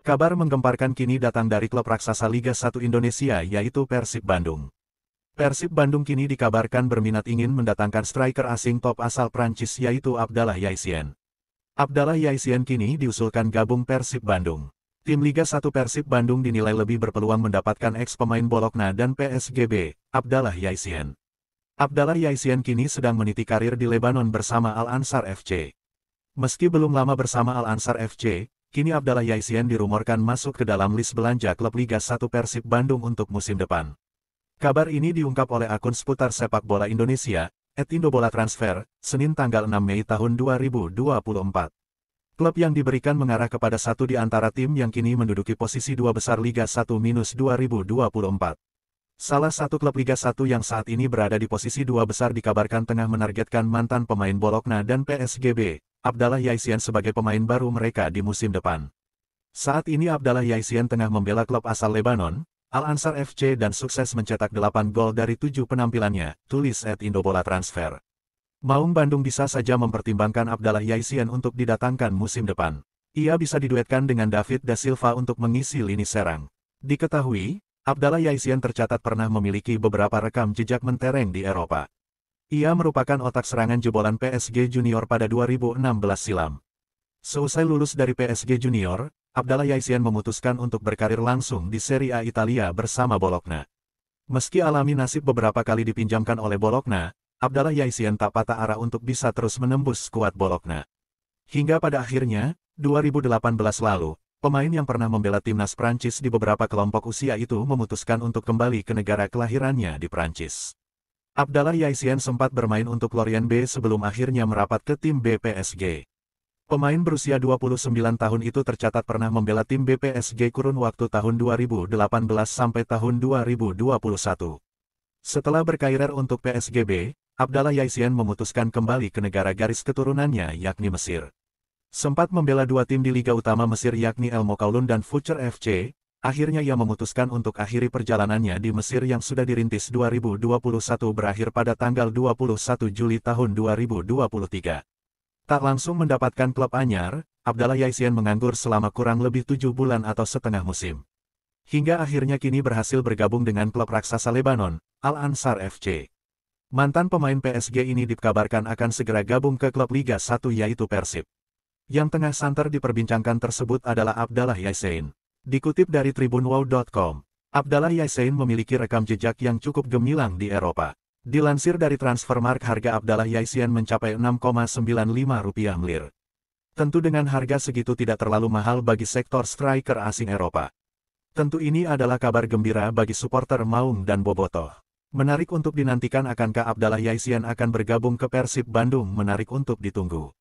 Kabar menggemparkan kini datang dari klub raksasa Liga 1 Indonesia yaitu Persib Bandung. Persib Bandung kini dikabarkan berminat ingin mendatangkan striker asing top asal Prancis yaitu Abdallah Yaisien. Abdallah Yaisien kini diusulkan gabung Persib Bandung. Tim Liga 1 Persib Bandung dinilai lebih berpeluang mendapatkan eks pemain Bolokna dan PSGB, Abdallah Yaisien. Abdallah Yaisien kini sedang meniti karir di Lebanon bersama Al Ansar FC. Meski belum lama bersama Al Ansar FC, Kini Abdallah Yaisien dirumorkan masuk ke dalam list belanja klub Liga 1 Persib Bandung untuk musim depan. Kabar ini diungkap oleh akun seputar sepak bola Indonesia, at Indobola Transfer, Senin tanggal 6 Mei tahun 2024. Klub yang diberikan mengarah kepada satu di antara tim yang kini menduduki posisi dua besar Liga 1-2024. Salah satu klub Liga 1 yang saat ini berada di posisi dua besar dikabarkan tengah menargetkan mantan pemain Bolokna dan PSGB, Abdallah Yaisian sebagai pemain baru mereka di musim depan. Saat ini Abdallah Yaisian tengah membela klub asal Lebanon, Al-Ansar FC dan sukses mencetak 8 gol dari 7 penampilannya, tulis at Indobola Transfer. Maung Bandung bisa saja mempertimbangkan Abdallah Yaisian untuk didatangkan musim depan. Ia bisa diduetkan dengan David Da Silva untuk mengisi lini serang. Diketahui, Abdallah Yaisian tercatat pernah memiliki beberapa rekam jejak mentereng di Eropa. Ia merupakan otak serangan jebolan PSG Junior pada 2016 silam. Seusai lulus dari PSG Junior, Abdallah Yaisian memutuskan untuk berkarir langsung di Serie A Italia bersama Bologna. Meski alami nasib beberapa kali dipinjamkan oleh Bologna, Abdallah Yaisian tak patah arah untuk bisa terus menembus skuad Bologna. Hingga pada akhirnya, 2018 lalu, pemain yang pernah membela timnas Prancis di beberapa kelompok usia itu memutuskan untuk kembali ke negara kelahirannya di Prancis. Abdallah Yaisien sempat bermain untuk Lorient B sebelum akhirnya merapat ke tim BPSG. Pemain berusia 29 tahun itu tercatat pernah membela tim BPSG kurun waktu tahun 2018 sampai tahun 2021. Setelah berkarir untuk PSGB, Abdallah Yaisien memutuskan kembali ke negara garis keturunannya yakni Mesir. Sempat membela dua tim di Liga Utama Mesir yakni El Mokaulun dan Future FC, Akhirnya ia memutuskan untuk akhiri perjalanannya di Mesir yang sudah dirintis 2021 berakhir pada tanggal 21 Juli tahun 2023. Tak langsung mendapatkan klub anyar, Abdallah Yaisian menganggur selama kurang lebih tujuh bulan atau setengah musim. Hingga akhirnya kini berhasil bergabung dengan klub raksasa Lebanon, Al-Ansar FC. Mantan pemain PSG ini dikabarkan akan segera gabung ke klub Liga 1 yaitu Persib. Yang tengah santer diperbincangkan tersebut adalah Abdallah Yaisin. Dikutip dari tribunwow.com, Abdallah Yasein memiliki rekam jejak yang cukup gemilang di Eropa. Dilansir dari Transfermarkt harga Abdallah Yasein mencapai 6,95 rupiah melir. Tentu dengan harga segitu tidak terlalu mahal bagi sektor striker asing Eropa. Tentu ini adalah kabar gembira bagi supporter Maung dan Bobotoh. Menarik untuk dinantikan akankah Abdallah Yaisian akan bergabung ke Persib Bandung menarik untuk ditunggu.